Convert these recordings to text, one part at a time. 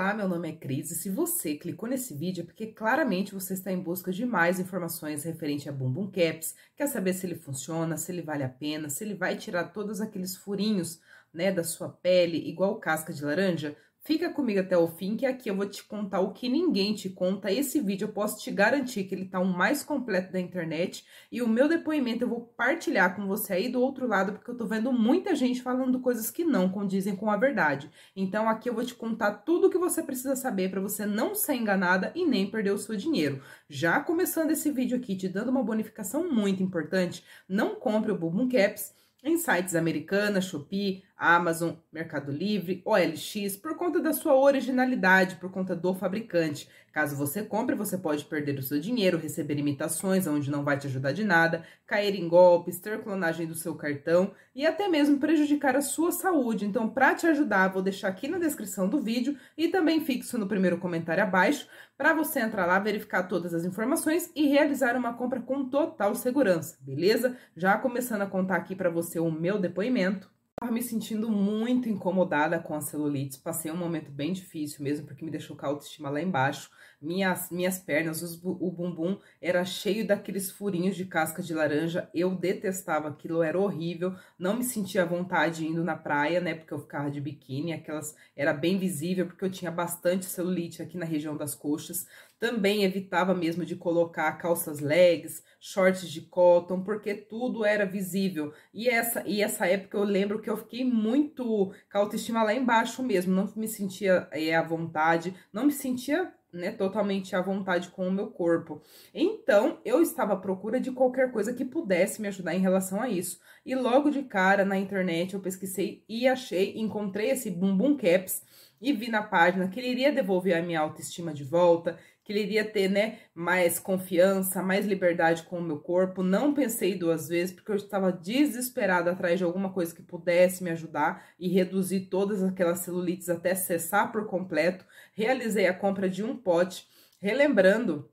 Olá, meu nome é Cris e se você clicou nesse vídeo é porque claramente você está em busca de mais informações referente a Bumbum Caps, quer saber se ele funciona, se ele vale a pena, se ele vai tirar todos aqueles furinhos né, da sua pele, igual casca de laranja? Fica comigo até o fim, que aqui eu vou te contar o que ninguém te conta. Esse vídeo eu posso te garantir que ele tá o mais completo da internet. E o meu depoimento eu vou partilhar com você aí do outro lado, porque eu tô vendo muita gente falando coisas que não condizem com a verdade. Então aqui eu vou te contar tudo o que você precisa saber para você não ser enganada e nem perder o seu dinheiro. Já começando esse vídeo aqui, te dando uma bonificação muito importante, não compre o Bumbum Caps em sites americana, Shopee, Amazon, Mercado Livre, OLX, por conta da sua originalidade, por conta do fabricante. Caso você compre, você pode perder o seu dinheiro, receber imitações onde não vai te ajudar de nada, cair em golpes, ter clonagem do seu cartão e até mesmo prejudicar a sua saúde. Então, para te ajudar, vou deixar aqui na descrição do vídeo e também fixo no primeiro comentário abaixo para você entrar lá, verificar todas as informações e realizar uma compra com total segurança, beleza? Já começando a contar aqui para você o meu depoimento. Estava me sentindo muito incomodada com a celulite. Passei um momento bem difícil mesmo, porque me deixou com a autoestima lá embaixo. Minhas, minhas pernas, os, o bumbum era cheio daqueles furinhos de casca de laranja. Eu detestava aquilo, era horrível. Não me sentia à vontade indo na praia, né? Porque eu ficava de biquíni, aquelas era bem visível, porque eu tinha bastante celulite aqui na região das coxas. Também evitava mesmo de colocar calças legs, shorts de cotton, porque tudo era visível. E essa, e essa época eu lembro que eu fiquei muito com a autoestima lá embaixo mesmo, não me sentia é, à vontade, não me sentia né, totalmente à vontade com o meu corpo. Então, eu estava à procura de qualquer coisa que pudesse me ajudar em relação a isso. E logo de cara na internet eu pesquisei e achei, encontrei esse bumbum caps e vi na página que ele iria devolver a minha autoestima de volta, que ele iria ter, né, mais confiança, mais liberdade com o meu corpo. Não pensei duas vezes, porque eu estava desesperada atrás de alguma coisa que pudesse me ajudar e reduzir todas aquelas celulites até cessar por completo. Realizei a compra de um pote, relembrando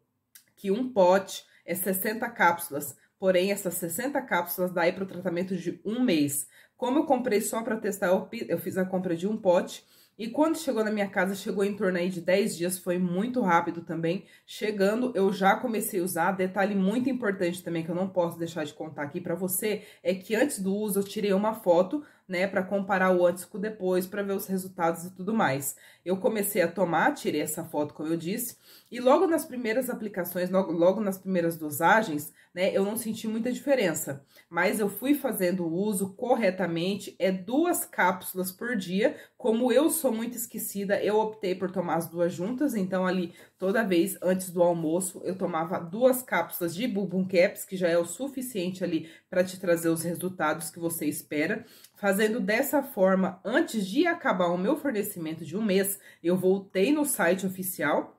que um pote é 60 cápsulas, porém essas 60 cápsulas daí para o tratamento de um mês. Como eu comprei só para testar, eu fiz a compra de um pote e quando chegou na minha casa, chegou em torno aí de 10 dias, foi muito rápido também. Chegando, eu já comecei a usar. Detalhe muito importante também que eu não posso deixar de contar aqui para você é que antes do uso eu tirei uma foto né, para comparar o antes com o depois, para ver os resultados e tudo mais. Eu comecei a tomar, tirei essa foto, como eu disse, e logo nas primeiras aplicações, logo, logo nas primeiras dosagens, né, eu não senti muita diferença, mas eu fui fazendo o uso corretamente, é duas cápsulas por dia, como eu sou muito esquecida, eu optei por tomar as duas juntas, então ali toda vez antes do almoço eu tomava duas cápsulas de Bubum Caps, que já é o suficiente ali para te trazer os resultados que você espera, Fazendo dessa forma, antes de acabar o meu fornecimento de um mês, eu voltei no site oficial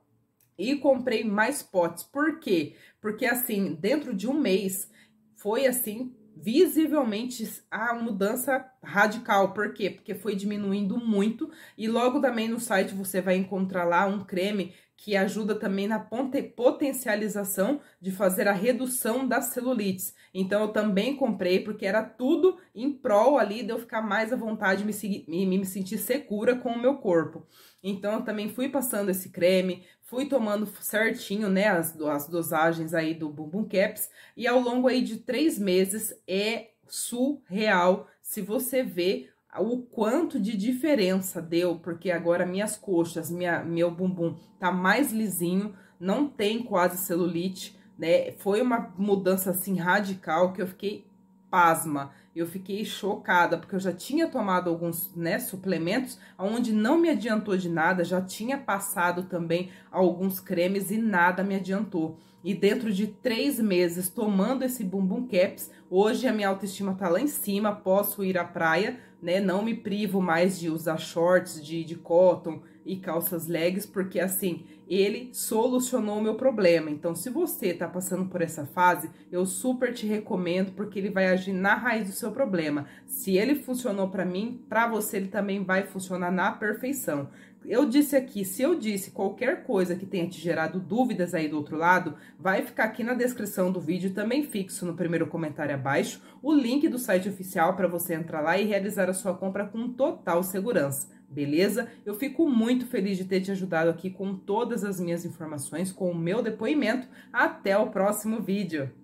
e comprei mais potes. Por quê? Porque assim, dentro de um mês, foi assim visivelmente a mudança radical. Por quê? Porque foi diminuindo muito e logo também no site você vai encontrar lá um creme que ajuda também na potencialização de fazer a redução das celulites. Então eu também comprei porque era tudo em prol ali de eu ficar mais à vontade, me, me, me sentir segura com o meu corpo. Então eu também fui passando esse creme, fui tomando certinho, né, as, as dosagens aí do Bumbum Caps, e ao longo aí de três meses é surreal se você vê o quanto de diferença deu, porque agora minhas coxas, minha, meu bumbum tá mais lisinho, não tem quase celulite, né? Foi uma mudança assim radical que eu fiquei pasma eu fiquei chocada, porque eu já tinha tomado alguns né, suplementos, onde não me adiantou de nada, já tinha passado também alguns cremes e nada me adiantou. E dentro de três meses tomando esse bumbum caps, hoje a minha autoestima tá lá em cima, posso ir à praia, né? Não me privo mais de usar shorts de, de cotton e calças legs, porque assim, ele solucionou o meu problema. Então, se você tá passando por essa fase, eu super te recomendo, porque ele vai agir na raiz do seu problema. Se ele funcionou para mim, para você ele também vai funcionar na perfeição eu disse aqui, se eu disse qualquer coisa que tenha te gerado dúvidas aí do outro lado, vai ficar aqui na descrição do vídeo, também fixo no primeiro comentário abaixo, o link do site oficial para você entrar lá e realizar a sua compra com total segurança. Beleza? Eu fico muito feliz de ter te ajudado aqui com todas as minhas informações, com o meu depoimento. Até o próximo vídeo!